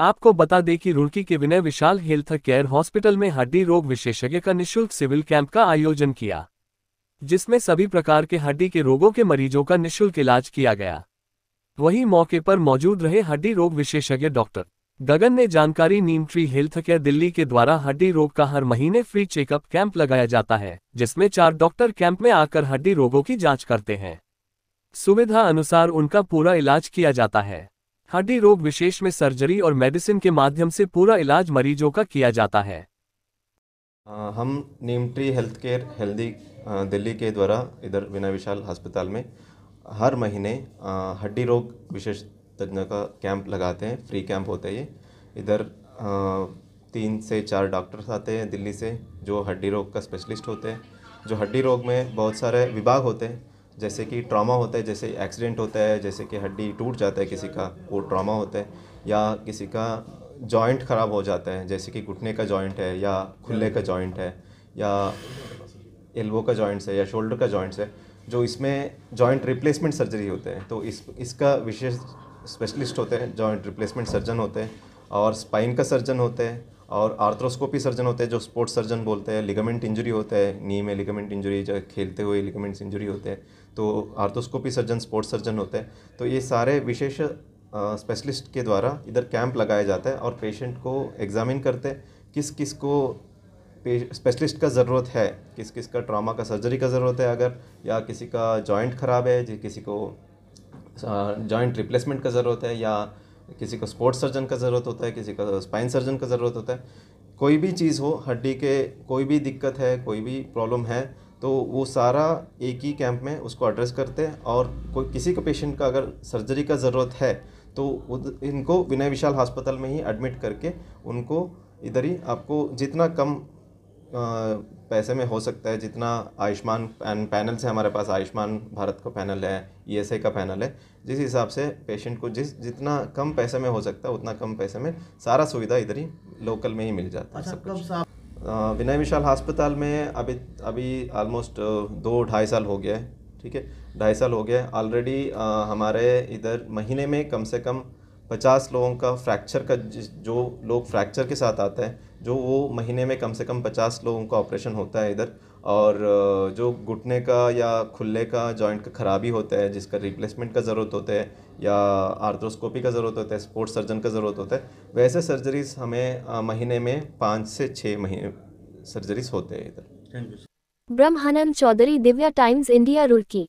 आपको बता दें कि रुड़की के Vinay Vishal health care hospital में हड्डी रोग विशेषज्ञ का निशुल्क सिविल कैंप का आयोजन किया जिसमें सभी प्रकार के हड्डी के रोगों के मरीजों का निशुल्क इलाज किया गया वहीं मौके पर मौजूद रहे हड्डी रोग विशेषज्ञ डॉक्टर गगन ने जानकारी neem tree health care Delhi के द्वारा हड्डी रोग का हर महीने फ्री चेकअप कैंप लगाया जाता है जिसमें चार डॉक्टर कैंप में आकर हड्डी रोगों की जांच करते हैं सुविधा अनुसार उनका पूरा इलाज किया जाता है हड्डी रोग विशेष में सर्जरी और मेडिसिन के माध्यम से पूरा इलाज मरीजों का किया जाता है हम neem tree health care healthy Delhi के द्वारा इधर विनय विशाल अस्पताल में हर महीने हड्डी रोग विशेष विशेषज्ञ का कैंप लगाते हैं फ्री कैंप होते हैं ये इधर तीन से चार डॉक्टर्स आते हैं दिल्ली से जो हड्डी रोग का स्पेशलिस्ट होते हैं जो हड्डी रोग में बहुत सारे विभाग होते हैं जैसे कि ट्रामा होता है जैसे एक्सीडेंट होता है जैसे कि हड्डी टूट जाता है किसी का वो ट्रामा होता है या किसी का जॉइंट ख़राब हो जाता है जैसे कि घुटने का जॉइंट है या खुले का जॉइंट है या एल्बो का जॉइंट्स है या शोल्डर का जॉइंट्स है जो इसमें जॉइंट रिप्लेसमेंट सर्जरी होते हैं तो इस इसका विशेष स्पेशलिस्ट होते हैं जॉइंट रिप्लेसमेंट सर्जन होते हैं और स्पाइन का सर्जन होते हैं और आर्थ्रोस्कोपी सर्जन होते हैं जो स्पोर्ट्स सर्जन बोलते हैं लिगामेंट इंजरी होता है नी में लिगामेंट इंजरी जो खेलते हुए लिगामेंट्स इंजरी होते हैं तो आर्थ्रोस्कोपी सर्जन स्पोर्ट्स सर्जन होते हैं तो ये सारे विशेष स्पेशलिस्ट के द्वारा इधर कैंप लगाया जाता है और पेशेंट को एग्जामिन करते हैं किस किस को स्पेशलिस्ट का ज़रूरत है किस किस का ट्रामा का सर्जरी का ज़रूरत है अगर या किसी का जॉइंट ख़राब है किसी को जॉइंट रिप्लेसमेंट का ज़रूरत है या किसी को स्पोर्ट्स सर्जन का ज़रूरत होता है किसी का स्पाइन सर्जन का ज़रूरत होता है कोई भी चीज़ हो हड्डी के कोई भी दिक्कत है कोई भी प्रॉब्लम है तो वो सारा एक ही कैंप में उसको एड्रेस करते हैं और कोई किसी के पेशेंट का अगर सर्जरी का ज़रूरत है तो इनको विनय विशाल अस्पताल में ही एडमिट करके उनको इधर ही आपको जितना कम पैसे में हो सकता है जितना आयुष्मान पैन पैनल से हमारे पास आयुष्मान भारत का पैनल है ई e का पैनल है जिस हिसाब से पेशेंट को जिस जितना कम पैसे में हो सकता है उतना कम पैसे में सारा सुविधा इधर ही लोकल में ही मिल जाता है अच्छा, सब विनय विशाल अस्पताल में अभी अभी ऑलमोस्ट दो ढाई साल हो गया है ठीक है ढाई साल हो गया ऑलरेडी हमारे इधर महीने में कम से कम पचास लोगों का फ्रैक्चर का जो लोग फ्रैक्चर के साथ आता है जो वो महीने में कम से कम पचास लोगों का ऑपरेशन होता है इधर और जो घुटने का या खुले का जॉइंट का ख़राबी होता है जिसका रिप्लेसमेंट का ज़रूरत होता है या आर्थ्रोस्कोपी का ज़रूरत होता है स्पोर्ट्स सर्जन का ज़रूरत होता है वैसे सर्जरीज हमें महीने में पाँच से छः महीने सर्जरीज होते हैं इधर ब्रह्मानंद चौधरी दिव्या टाइम्स इंडिया रुड़की